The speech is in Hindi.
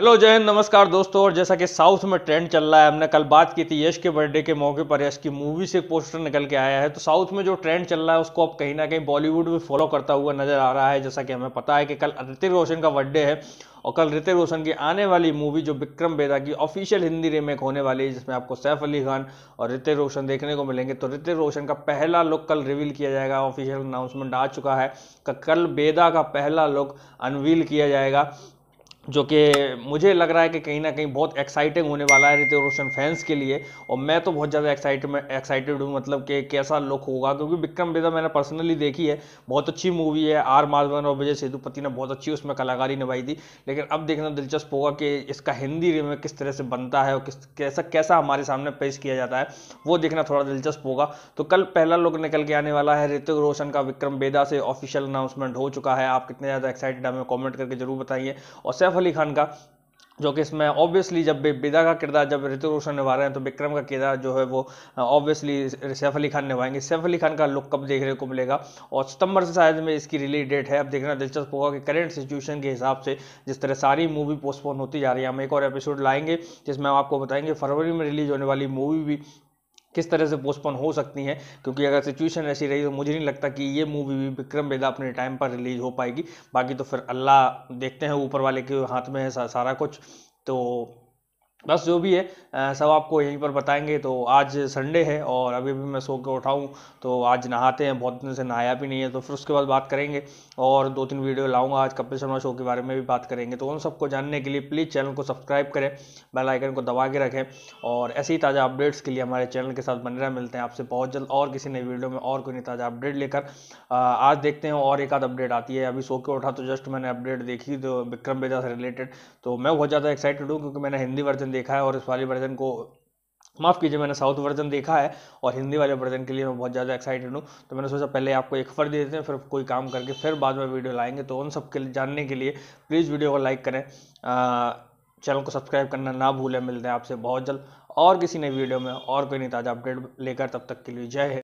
हेलो जय हिंद नमस्कार दोस्तों और जैसा कि साउथ में ट्रेंड चल रहा है हमने कल बात की थी यश के बर्थडे के मौके पर यश की मूवी से पोस्टर निकल के आया है तो साउथ में जो ट्रेंड चल रहा है उसको अब कहीं ना कहीं बॉलीवुड में फॉलो करता हुआ नजर आ रहा है जैसा कि हमें पता है कि कल ऋतिक रोशन का बर्थडे है और कल ऋतिक रोशन की आने वाली मूवी जो विक्रम बेदा की ऑफिशियल हिंदी रीमेक होने वाली है जिसमें आपको सैफ अली खान और ऋतिक रोशन देखने को मिलेंगे तो ऋतिक रोशन का पहला लुक कल रिवील किया जाएगा ऑफिशियल अनाउंसमेंट आ चुका है कल बेदा का पहला लुक अनवील किया जाएगा जो कि मुझे लग रहा है कि कहीं ना कहीं बहुत एक्साइटिंग होने वाला है ऋतिक रोशन फैंस के लिए और मैं तो बहुत ज़्यादा एक्साइट एक्साइटेड हूँ मतलब कि कैसा लुक होगा क्योंकि विक्रम बेदा मैंने पर्सनली देखी है बहुत अच्छी मूवी है आर माधवन और विजय सेतुपति ने बहुत अच्छी उसमें कलाकारी निभाई थी लेकिन अब देखना दिलचस्प होगा कि इसका हिंदी रीमेक किस तरह से बनता है और किस कैसा कैसा हमारे सामने पेश किया जाता है वो देखना थोड़ा दिलचस्प होगा तो कल पहला लुक निकल के आने वाला है ऋतिक रोशन का विक्रम बेदा से ऑफिशियल अनाउंसमेंट हो चुका है आप कितने ज़्यादा एक्साइटेड हमें कॉमेंट करके जरूर बताइए और सैफ सैफ अली खान का जो कि इसमें ऑब्वियसली जब बिदा का किरदार जब ऋतु रोशन निभा रहे हैं तो विक्रम का किरदार जो है वो ऑब्वियसली सैफ अली खान निभाएंगे सैफ अली खान का लुक कब देखने को मिलेगा और सितंबर से शायद में इसकी रिलीज डेट है अब देखना दिलचस्प होगा कि करंट सिचुएशन के हिसाब से जिस तरह सारी मूवी पोस्टपोन होती जा रही है हम एक और एपिसोड लाएंगे जिसमें हम आपको बताएंगे फरवरी में रिलीज होने वाली मूवी भी किस तरह से पोस्टपोन हो सकती हैं क्योंकि अगर सिचुएशन ऐसी रही तो मुझे नहीं लगता कि ये मूवी भी विक्रम बेदा अपने टाइम पर रिलीज हो पाएगी बाकी तो फिर अल्लाह देखते हैं ऊपर वाले के हाथ में है सारा कुछ तो बस जो भी है सब आपको यहीं पर बताएंगे तो आज संडे है और अभी भी मैं सो के उठाऊँ तो आज नहाते हैं बहुत दिन से नहाया भी नहीं है तो फिर उसके बाद बात करेंगे और दो तीन वीडियो लाऊंगा आज कपिल शर्मा शो के बारे में भी बात करेंगे तो उन सबको जानने के लिए प्लीज़ चैनल को सब्सक्राइब करें बेल आइकन को दबा के रखें और ऐसी ही ताज़ा अपडेट्स के लिए हमारे चैनल के साथ बने रहे मिलते हैं आपसे बहुत जल्द और किसी नई वीडियो में और कोई नई ताज़ा अपडेट लेकर आज देखते हैं और एक आध अपडेट आती है अभी सो के उठा तो जस्ट मैंने अपडेट देखी तो विक्रम बेजा से रिलेटेड तो मैं बहुत ज़्यादा एक्साइटेड हूँ क्योंकि मैंने हिंदी वर्जन वर्जन देखा है और इस वाले वर्जन को माफ़ कीजिए मैंने साउथ वर्जन देखा है और हिंदी वाले वर्जन के लिए मैं बहुत ज़्यादा एक्साइटेड हूँ तो मैंने सोचा पहले आपको एक फर दे देते हैं फिर कोई काम करके फिर बाद में वीडियो लाएंगे तो उन सब के लिए जानने के लिए प्लीज़ वीडियो को लाइक करें चैनल को सब्सक्राइब करना ना भूलें मिलते हैं आपसे बहुत जल्द और किसी नई वीडियो में और कोई नहीं ताज़ा अपडेट लेकर तब तक के लिए जय है